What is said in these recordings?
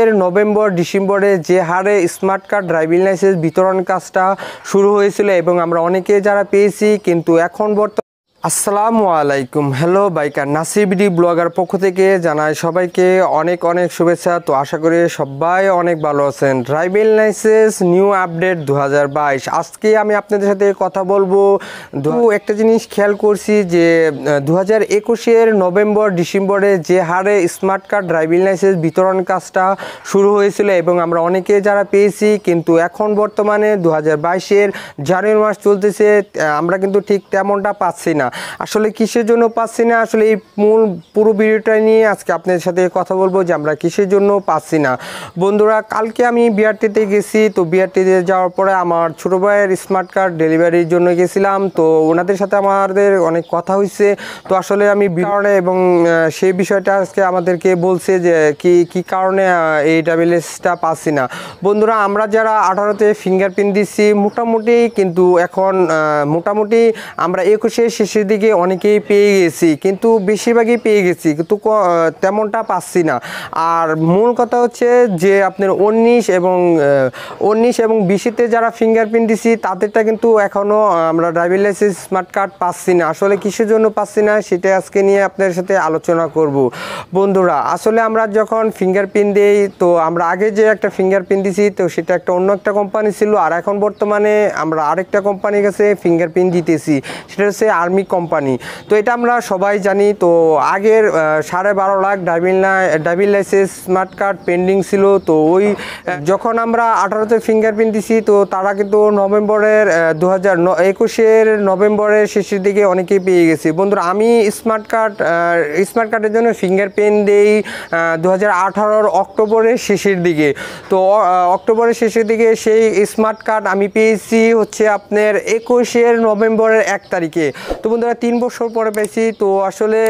এর নভেম্বর ডিসেম্বরে যে হারে স্মার্ট কার্ড ড্রাইভিং লাইসেন্স বিতরণ কাজটা শুরু হয়েছিল এবং আমরা অনেকে যারা পেয়েছি কিন্তু এখন বর্তমানে আসসালামু আলাইকুম হ্যালো বাইকার নাসিবডি ব্লগার পক্ষ থেকে জানাই সবাইকে অনেক অনেক শুভেচ্ছা তো আশা করি সবাই অনেক ভালো আছেন ড্রাইভিং লাইসেন্স নিউ আপডেট দু আজকে আমি আপনাদের সাথে কথা বলবো দু একটা জিনিস খেয়াল করছি যে দু হাজার একুশের নভেম্বর ডিসেম্বরে যে হারে স্মার্ট কার্ড ড্রাইভিং লাইসেন্স বিতরণ কাজটা শুরু হয়েছিল এবং আমরা অনেকে যারা পেয়েছি কিন্তু এখন বর্তমানে দু হাজার বাইশের জানুয়ারি মাস চলতেছে আমরা কিন্তু ঠিক তেমনটা পাচ্ছি না আসলে কিসের জন্য পাচ্ছি না আসলে এই মূল পুরো ভিডিওটা নিয়ে আজকে আপনাদের সাথে কথা বলবো যে আমরা কিসের জন্য পাচ্ছি না বন্ধুরা কালকে আমি বিআরটিতে গেছি তো বিআরটিতে যাওয়ার পরে আমার ছোটো ভাইয়ের স্মার্ট কার্ড ডেলিভারির জন্য গেছিলাম তো ওনাদের সাথে আমাদের অনেক কথা হয়েছে তো আসলে আমি কারণে এবং সেই বিষয়টা আজকে আমাদেরকে বলছে যে কি কি কারণে এই ডাবিলেসটা পাচ্ছি না বন্ধুরা আমরা যারা আঠারোতে ফিঙ্গারপ্রিন্ট দিচ্ছি মোটামুটি কিন্তু এখন মোটামুটি আমরা একুশে শেষে পরবর্তী দিকে অনেকেই পেয়ে গেছি কিন্তু বেশিরভাগই পেয়ে গেছি কিন্তু তেমনটা পাচ্ছি না আর মূল কথা হচ্ছে যে আপনার উনিশ এবং উনিশ এবং বিশেতে যারা ফিঙ্গারপ্রিন্ট দিছি তাদেরটা কিন্তু এখনও আমরা ড্রাইভিং লাইসেন্স স্মার্ট কার্ড পাচ্ছি না আসলে কিসের জন্য পাচ্ছি না সেটা আজকে নিয়ে আপনার সাথে আলোচনা করব বন্ধুরা আসলে আমরা যখন ফিঙ্গারপ্রিন্ট দিই তো আমরা আগে যে একটা ফিঙ্গারপ্রিন্ট দিছি তো সেটা একটা অন্য একটা কোম্পানি ছিল আর এখন বর্তমানে আমরা আরেকটা কোম্পানির কাছে ফিঙ্গারপ্রিন্ট দিতেছি সেটা হচ্ছে আর্মি কোম্পানি তো এটা আমরা সবাই জানি তো আগের সাড়ে বারো lakh driving driving licence smart card pending ছিল তো ওই যখন আমরা আঠারোতে ফিঙ্গারপ্রিন্ট দিছি তো তারা কিন্তু নভেম্বরের দু হাজার একুশের নভেম্বরের শেষের দিকে অনেকেই পেয়ে গেছি বন্ধুরা আমি স্মার্ট কার্ড স্মার্ট কার্ডের জন্য ফিঙ্গারপ্রিন্ট দেই দু হাজার অক্টোবরের শেষের দিকে তো অক্টোবরের শেষের দিকে সেই স্মার্ট কার্ড আমি পেয়েছি হচ্ছে আপনার একুশের নভেম্বরের এক তারিখে তো বন্ধুরা তিন বছর পরে পেয়েছি তো আসলে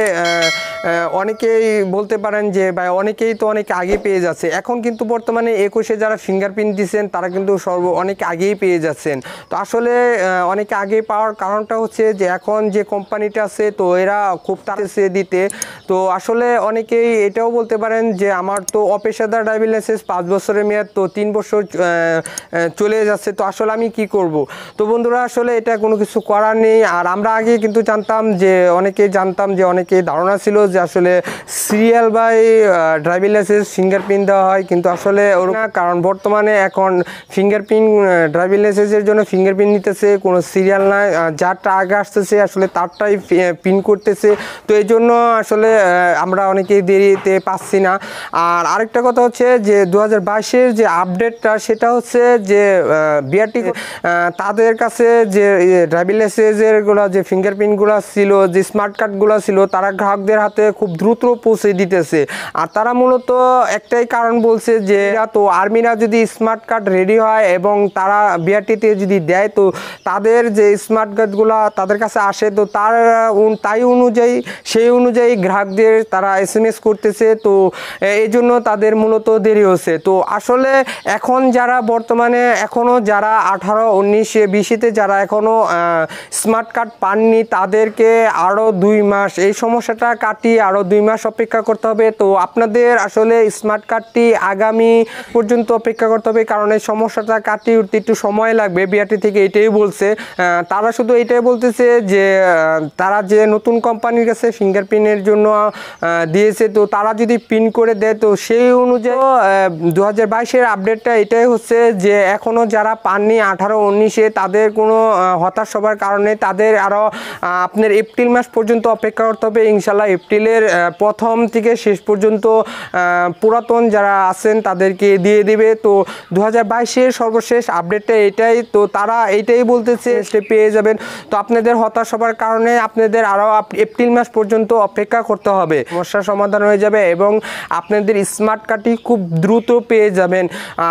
অনেকেই বলতে পারেন যে বা অনেকেই তো অনেক আগে পেয়ে যাচ্ছে এখন কিন্তু বর্তমানে একুশে যারা ফিঙ্গারপ্রিন্ট দিচ্ছেন তারা কিন্তু সর্ব অনেক আগেই পেয়ে যাচ্ছেন তো আসলে অনেক আগে পাওয়ার কারণটা হচ্ছে যে এখন যে কোম্পানিটা আছে তো এরা খুব তাড়াতাড়ি দিতে তো আসলে অনেকেই এটাও বলতে পারেন যে আমার তো অপেশাদার ড্রাইভিং লাইসেন্স পাঁচ বছরের মেয়াদ তো তিন বছর চলে যাচ্ছে তো আসলে আমি কি করব তো বন্ধুরা আসলে এটা কোনো কিছু করার নেই আর আমরা আগে কিন্তু জানতাম যে অনেকে জানতাম যে অনেকে ধারণা ছিল যে আসলে serial by driving licence fingerprint দেওয়া হয় কিন্তু আসলে ওরকম কারণ বর্তমানে এখন ফিঙ্গারপ্রিন্ট ড্রাইভিং লাইসেন্সের জন্য ফিঙ্গারপ্রিন্ট নিতেছে কোনো সিরিয়াল না যারটা আগে আসতেছে আসলে তারটাই প্রিন্ট করতেছে তো এই জন্য আসলে আমরা অনেকেই দেরিতে পাচ্ছি না আর আরেকটা কথা হচ্ছে যে দু হাজার যে আপডেটটা সেটা হচ্ছে যে বিআরটি তাদের কাছে যে ড্রাইভিং লাইসেন্সেরগুলো যে ফিঙ্গারপ্রিন্ট পিনগুলো ছিল যে স্মার্ট কার্ডগুলো ছিল তারা গ্রাহকদের হাতে খুব দ্রুত পৌঁছে দিতেছে আর তারা মূলত একটাই কারণ বলছে যে তো আর্মিরা যদি স্মার্ট কার্ড রেডি হয় এবং তারা বিআরটিতে যদি দেয় তো তাদের যে স্মার্ট কার্ডগুলো তাদের কাছে আসে তো তার তাই অনুযায়ী সেই অনুযায়ী গ্রাহকদের তারা এস এম এস করতেছে তো এই জন্য তাদের মূলত দেরি হচ্ছে তো আসলে এখন যারা বর্তমানে এখনও যারা আঠারো উনিশে বিশেতে যারা এখনও স্মার্ট কার্ড পাননি তাদেরকে আরও দুই মাস এই সমস্যাটা কাটিয়ে আরও দুই মাস অপেক্ষা করতে হবে তো আপনাদের আসলে স্মার্ট কার্ডটি আগামী পর্যন্ত অপেক্ষা করতে হবে কারণ এই সমস্যাটা কাটিয়ে উঠতে একটু সময় লাগবে বিআরটি থেকে এটাই বলছে তারা শুধু এটাই বলতেছে যে তারা যে নতুন কোম্পানির কাছে ফিঙ্গারপ্রিন্টের জন্য দিয়েছে তো তারা যদি পিন করে দেয় তো সেই অনুযায়ী দু হাজার বাইশের আপডেটটা এটাই হচ্ছে যে এখনও যারা পাননি আঠারো উনিশে তাদের কোনো হতাশ হবার কারণে তাদের আরও আপনার এপ্রিল মাস পর্যন্ত অপেক্ষা করতে হবে ইনশাল্লাহ এপ্রিলের প্রথম থেকে শেষ পর্যন্ত পুরাতন যারা আছেন তাদেরকে দিয়ে দেবে তো দু হাজার সর্বশেষ আপডেটটা এটাই তো তারা এইটাই বলতেছে সে পেয়ে যাবেন তো আপনাদের হতাশ হবার কারণে আপনাদের আরও এপ্রিল মাস পর্যন্ত অপেক্ষা করতে হবে সমস্যার সমাধান হয়ে যাবে এবং আপনাদের স্মার্ট কার্ডটি খুব দ্রুত পেয়ে যাবেন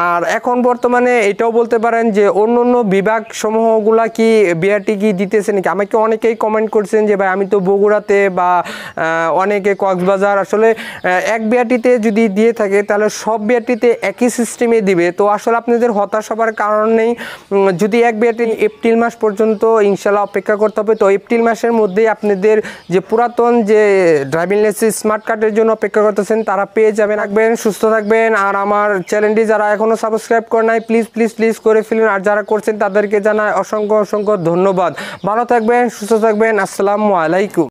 আর এখন বর্তমানে এটাও বলতে পারেন যে অন্য অন্য বিভাগ সমূহগুলা কি বিআরটি কি দিতেছে নাকি আমাকে অনেকেই কমেন্ট করছেন যে ভাই আমি তো বগুড়াতে বা অনেকে কক্সবাজার আসলে এক বিআরটিতে যদি দিয়ে থাকে তাহলে সব বিআরটিতে একই সিস্টেমে দিবে তো আসলে আপনাদের হতাশ হবার কারণ নেই যদি এক বিআরটি এপ্রিল মাস পর্যন্ত ইনশাল্লাহ অপেক্ষা করতে হবে তো এপ্রিল মাসের মধ্যেই আপনাদের যে পুরাতন যে ড্রাইভিং লাইসেন্স স্মার্ট কার্ডের জন্য অপেক্ষা করতেছেন তারা পেয়ে যাবেন রাখবেন সুস্থ থাকবেন আর আমার চ্যানেলটি যারা এখনও সাবস্ক্রাইব করে নাই প্লিজ প্লিজ প্লিজ করে ফেলুন আর যারা করছেন তাদেরকে জানায় অসংখ্য অসংখ্য ধন্যবাদ ভালো থাকবেন সুস্থ থাকবেন রাখবেন আসসালামু আলাইকুম